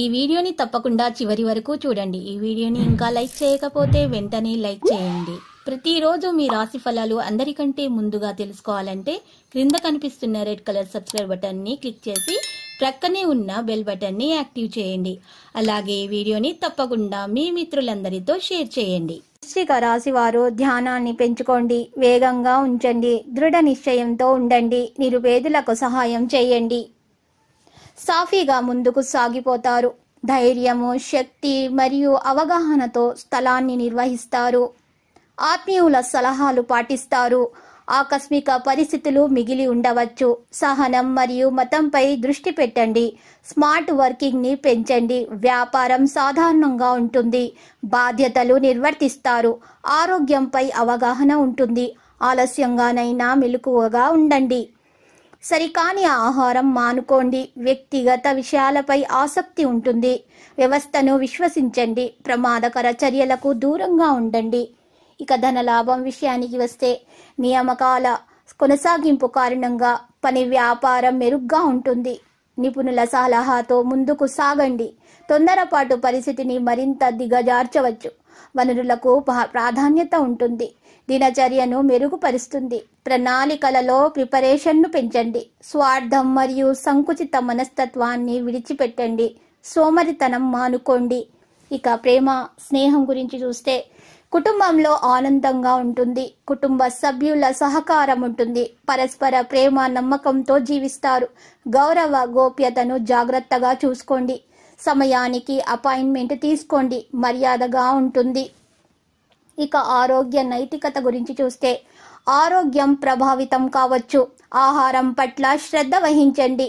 ఈ వీడియోని తప్పకుండా చివరి వరకు చూడండి ఈ వీడియోని ఇంకా లైక్ చేయకపోతే వెంటనే లైక్ చేయండి ప్రతిరోజు మీ రాశి ఫలాలు అందరికంటే ముందుగా తెలుసుకోవాలంటే క్రింద కనిపిస్తున్న రెడ్ కలర్ సబ్స్క్రైబ్ బటన్ని క్లిక్ చేసి ప్రక్కనే ఉన్న బెల్ బటన్ని యాక్టివ్ చేయండి అలాగే ఈ వీడియోని తప్పకుండా మీ మిత్రులందరితో షేర్ చేయండి వృశ్చిక రాశి వారు ధ్యానాన్ని పెంచుకోండి వేగంగా ఉంచండి దృఢ నిశ్చయంతో ఉండండి నిరుపేదలకు సహాయం చేయండి సాఫీగా ముందుకు సాగిపోతారు ధైర్యము శక్తి మరియు అవగాహనతో స్థలాన్ని నిర్వహిస్తారు ఆత్మీయుల సలహాలు పాటిస్తారు ఆకస్మిక పరిస్థితులు మిగిలి ఉండవచ్చు సహనం మరియు మతంపై దృష్టి పెట్టండి స్మార్ట్ వర్కింగ్ని పెంచండి వ్యాపారం సాధారణంగా ఉంటుంది బాధ్యతలు నిర్వర్తిస్తారు ఆరోగ్యంపై అవగాహన ఉంటుంది ఆలస్యంగానైనా మెలకువగా ఉండండి సరికాని ఆహారం మానుకోండి వ్యక్తిగత విషయాలపై ఆసక్తి ఉంటుంది వ్యవస్థను విశ్వసించండి ప్రమాదకర చర్యలకు దూరంగా ఉండండి ఇక ధన లాభం విషయానికి వస్తే నియామకాల కొనసాగింపు కారణంగా పని వ్యాపారం మెరుగ్గా ఉంటుంది నిపుణుల సలహాతో ముందుకు సాగండి తొందరపాటు పరిస్థితిని మరింత దిగజార్చవచ్చు వనరులకు ప్రాధాన్యత ఉంటుంది దినచర్యను మెరుగుపరుస్తుంది ప్రణాళికలలో ప్రిపరేషన్ను పెంచండి స్వార్థం మరియు సంకుచిత మనస్తత్వాన్ని విడిచిపెట్టండి సోమరితనం మానుకోండి ఇక ప్రేమ స్నేహం గురించి చూస్తే కుటుంబంలో ఆనందంగా ఉంటుంది కుటుంబ సభ్యుల సహకారం ఉంటుంది పరస్పర ప్రేమ నమ్మకంతో జీవిస్తారు గౌరవ గోప్యతను జాగ్రత్తగా చూసుకోండి సమయానికి అపాయింట్మెంట్ తీసుకోండి మర్యాదగా ఉంటుంది ఇక ఆరోగ్య నైతికత గురించి చూస్తే ఆరోగ్యం ప్రభావితం కావచ్చు ఆహారం పట్ల శ్రద్ధ వహించండి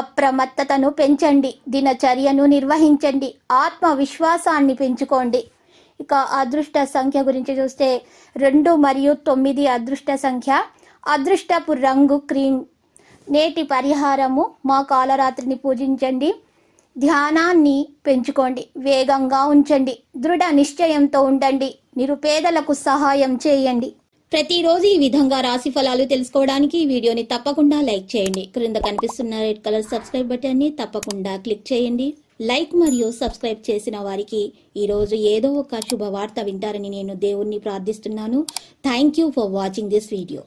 అప్రమత్తతను పెంచండి దినచర్యను నిర్వహించండి ఆత్మవిశ్వాసాన్ని పెంచుకోండి ఇక అదృష్ట సంఖ్య గురించి చూస్తే రెండు మరియు తొమ్మిది అదృష్ట సంఖ్య అదృష్టపు రంగు క్రీమ్ నేటి పరిహారము మా కాలరాత్రిని పూజించండి ధ్యానాన్ని పెంచుకోండి వేగంగా ఉంచండి దృఢ నిశ్చయంతో ఉండండి నిరుపేదలకు సహాయం చేయండి ప్రతిరోజు ఈ విధంగా రాశి ఫలాలు తెలుసుకోవడానికి ఈ వీడియోని తప్పకుండా లైక్ చేయండి క్రింద కనిపిస్తున్న రెడ్ కలర్ సబ్స్క్రైబ్ బటన్ని తప్పకుండా క్లిక్ చేయండి లైక్ మరియు సబ్స్క్రైబ్ చేసిన వారికి ఈరోజు ఏదో ఒక శుభవార్త వింటారని నేను దేవుణ్ణి ప్రార్థిస్తున్నాను thank you for watching this video